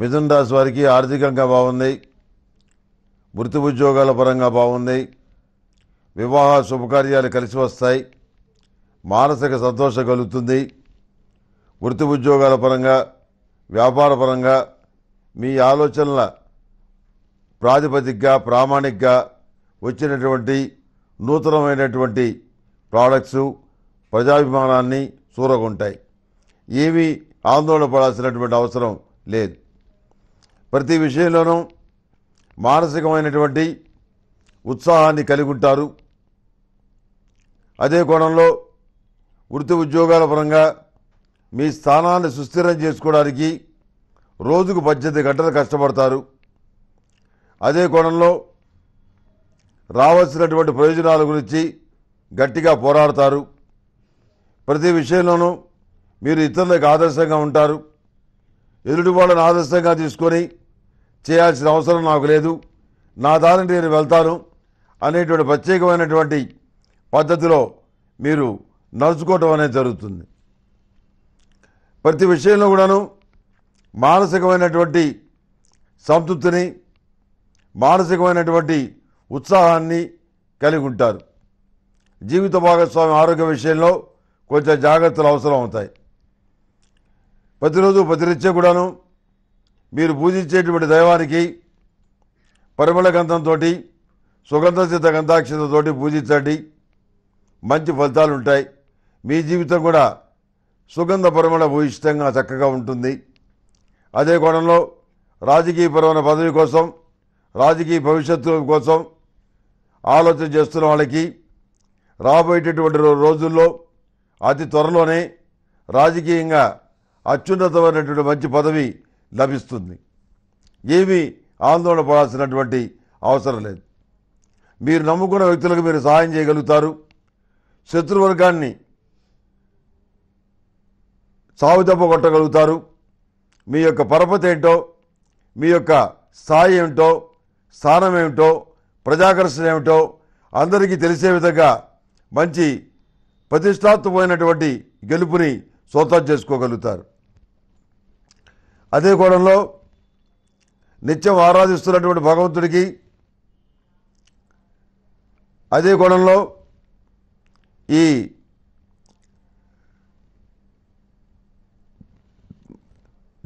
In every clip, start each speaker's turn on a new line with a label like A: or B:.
A: మిథున్ రాశి వారికి ఆర్థికంగా బాగుంది వృత్తి ఉద్యోగాల పరంగా బాగుంది వివాహ శుభకార్యాలు కలిసి వస్తాయి మానసిక సంతోషం కలుగుతుంది వృత్తి ఉద్యోగాల పరంగా వ్యాపార పరంగా మీ ఆలోచనల ప్రాతిపదికగా ప్రామాణికగా వచ్చినటువంటి నూతనమైనటువంటి ప్రోడక్ట్స్ ప్రజాభిమానాన్ని చూరగొంటాయి ఏమీ ఆందోళన పడాల్సినటువంటి అవసరం లేదు ప్రతి విషయంలోనూ మానసికమైనటువంటి ఉత్సాహాన్ని కలిగి ఉంటారు అదే కోణంలో వృత్తి ఉద్యోగాల పరంగా మీ స్థానాన్ని సుస్థిరం చేసుకోవడానికి రోజుకు పద్దెనిమిది గంటలు కష్టపడతారు అదే కోణంలో రావాల్సినటువంటి ప్రయోజనాల గురించి గట్టిగా పోరాడతారు ప్రతి విషయంలోనూ మీరు ఇతరులకు ఆదర్శంగా ఉంటారు ఎదుటి వాళ్ళని ఆదర్శంగా తీసుకొని చేయాల్సిన అవసరం నాకు లేదు నా దారిని నేను వెళ్తాను అనేటువంటి ప్రత్యేకమైనటువంటి పద్ధతిలో మీరు నడుచుకోవటం అనేది జరుగుతుంది ప్రతి విషయంలో కూడాను మానసికమైనటువంటి సంతృప్తిని మానసికమైనటువంటి ఉత్సాహాన్ని కలిగి ఉంటారు జీవిత భాగస్వామి ఆరోగ్య విషయంలో కొంచెం జాగ్రత్తలు అవసరం అవుతాయి ప్రతిరోజు ప్రతినిత్య కూడాను మీరు పూజించేటువంటి దైవానికి పరిమళ గంధంతో సుగంధ సిద్ధ గంధాక్షతతో పూజించండి మంచి ఫలితాలు ఉంటాయి మీ జీవితం కూడా సుగంధ పరిమళ భూయిష్టంగా చక్కగా ఉంటుంది అదే కోణంలో పరమైన పదవి కోసం రాజకీయ భవిష్యత్తు కోసం ఆలోచన చేస్తున్న వాళ్ళకి రాబోయేటటువంటి రోజుల్లో అతి త్వరలోనే రాజకీయంగా అత్యున్నతమైనటువంటి మంచి పదవి లభిస్తుంది ఏమీ ఆందోళన పడాల్సినటువంటి అవసరం లేదు మీరు నమ్ముకున్న వ్యక్తులకు మీరు సహాయం చేయగలుగుతారు శత్రువర్గాన్ని సాగుదెబ్బ కొట్టగలుగుతారు మీ యొక్క పరపతి ఏంటో మీ యొక్క స్థాయి ఏమిటో స్థానం ఏమిటో ప్రజాకర్షణ ఏమిటో అందరికీ తెలిసే విధంగా మంచి ప్రతిష్టాత్మకమైనటువంటి గెలుపుని సొంతం చేసుకోగలుగుతారు అదే కోణంలో నిత్యం ఆరాధిస్తున్నటువంటి భగవంతుడికి అదే కోణంలో ఈ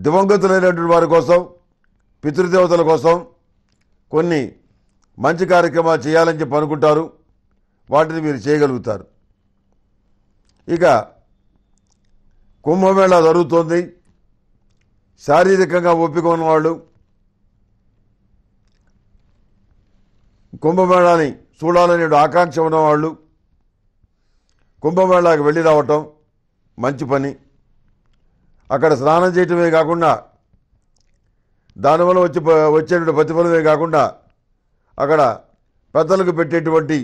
A: దివంగతులైనటువంటి వారి కోసం పితృదేవతల కోసం కొన్ని మంచి కార్యక్రమాలు చేయాలని చెప్పి అనుకుంటారు వాటిని మీరు చేయగలుగుతారు ఇక కుంభమేళ జరుగుతోంది శారీరకంగా ఒప్పిక ఉన్నవాళ్ళు కుంభమేళాని చూడాలనే ఆకాంక్ష ఉన్నవాళ్ళు కుంభమేళాకి వెళ్ళి రావటం మంచి పని అక్కడ స్నానం చేయటమే కాకుండా దానివల్ల వచ్చే వచ్చేటువంటి ప్రతిఫలమే కాకుండా అక్కడ పెద్దలకు పెట్టేటువంటి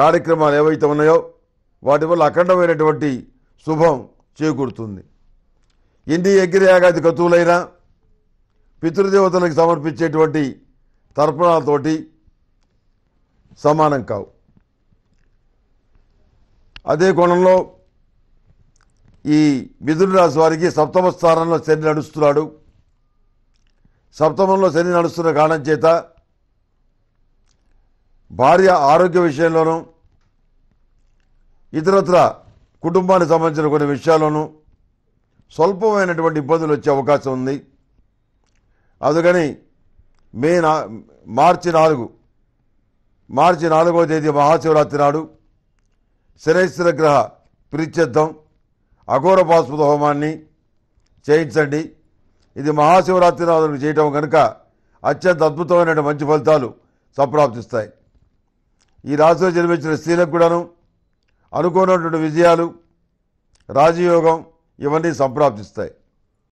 A: కార్యక్రమాలు ఏవైతే ఉన్నాయో వాటి వల్ల అఖండమైనటువంటి శుభం చేకూరుతుంది ఇంది యజ్ఞయాగాది కతువులైనా పితృదేవతలకు సమర్పించేటువంటి తర్పణాలతోటి సమానం కావు అదే కోణంలో ఈ మిథున రాశి వారికి సప్తమ స్థానంలో శని నడుస్తున్నాడు సప్తమంలో శని నడుస్తున్న కారణం చేత భార్య ఆరోగ్య విషయంలోనూ ఇతరత్ర కుటుంబానికి సంబంధించిన కొన్ని విషయాల్లోనూ స్వల్పమైనటువంటి ఇబ్బందులు వచ్చే అవకాశం ఉంది అందుకని మే నా మార్చి నాలుగు మార్చి నాలుగో తేదీ మహాశివరాత్రి నాడు శనేశ్వర గ్రహ ప్రీత్యర్థం అఘోర పాస్పద హోమాన్ని చేయించండి ఇది మహాశివరాత్రి నాడు చేయటం కనుక అత్యంత అద్భుతమైనటువంటి మంచి ఫలితాలు సంప్రాప్తిస్తాయి ఈ రాశిలో జన్మించిన స్త్రీలకు కూడాను అనుకోనటువంటి విజయాలు రాజయోగం ఇవన్నీ సంప్రాప్తిస్తాయి